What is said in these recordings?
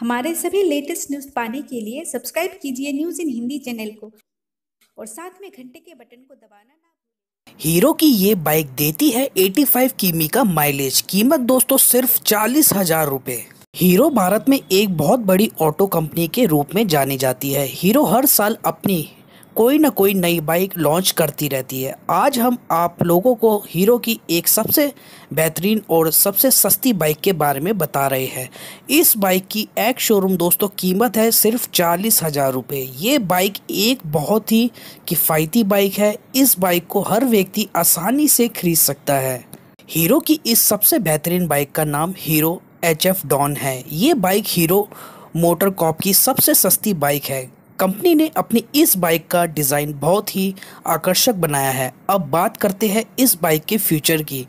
हमारे सभी latest news पाने के लिए सब्सक्राइब कीजिए न्यूज़ इन हिंदी चैनल को और साथ में घंटे के बटन को दबाना ना हीरो की ये बाइक देती है 85 किमी का माइलेज कीमत दोस्तों सिर्फ चालीस हजार रूपए हीरो भारत में एक बहुत बड़ी ऑटो कंपनी के रूप में जानी जाती है हीरो हर साल अपनी कोई ना कोई नई बाइक लॉन्च करती रहती है आज हम आप लोगों को हीरो की एक सबसे बेहतरीन और सबसे सस्ती बाइक के बारे में बता रहे हैं इस बाइक की एक शोरूम दोस्तों कीमत है सिर्फ चालीस हज़ार रुपये ये बाइक एक बहुत ही किफ़ायती बाइक है इस बाइक को हर व्यक्ति आसानी से खरीद सकता है हीरो की इस सबसे बेहतरीन बाइक का नाम हीरो एच एफ डॉन है ये बाइक हीरो मोटर कॉप की सबसे सस्ती बाइक है कंपनी ने अपनी इस बाइक का डिज़ाइन बहुत ही आकर्षक बनाया है अब बात करते हैं इस बाइक के फ्यूचर की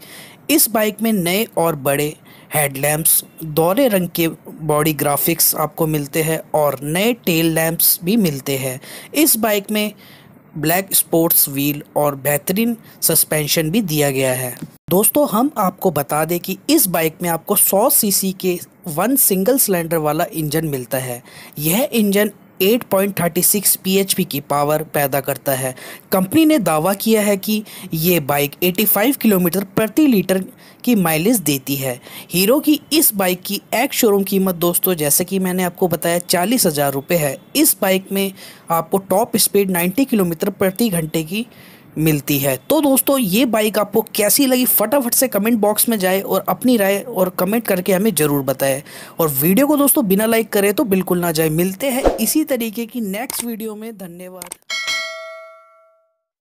इस बाइक में नए और बड़े हेडलैम्प्स दौरे रंग के बॉडी ग्राफिक्स आपको मिलते हैं और नए टेल लैम्प्स भी मिलते हैं इस बाइक में ब्लैक स्पोर्ट्स व्हील और बेहतरीन सस्पेंशन भी दिया गया है दोस्तों हम आपको बता दें कि इस बाइक में आपको 100 सीसी के वन सिंगल सिलेंडर वाला इंजन मिलता है यह इंजन 8.36 पीएचपी की पावर पैदा करता है कंपनी ने दावा किया है कि ये बाइक 85 किलोमीटर प्रति लीटर की माइलेज देती है हीरो की इस बाइक की एक शोरूम कीमत दोस्तों जैसे कि मैंने आपको बताया चालीस हज़ार रुपये है इस बाइक में आपको टॉप स्पीड 90 किलोमीटर प्रति घंटे की मिलती है तो दोस्तों ये बाइक आपको कैसी लगी फटाफट से कमेंट बॉक्स में जाए और अपनी राय और कमेंट करके हमें ज़रूर बताएं और वीडियो को दोस्तों बिना लाइक करें तो बिल्कुल ना जाए मिलते हैं इसी तरीके की नेक्स्ट वीडियो में धन्यवाद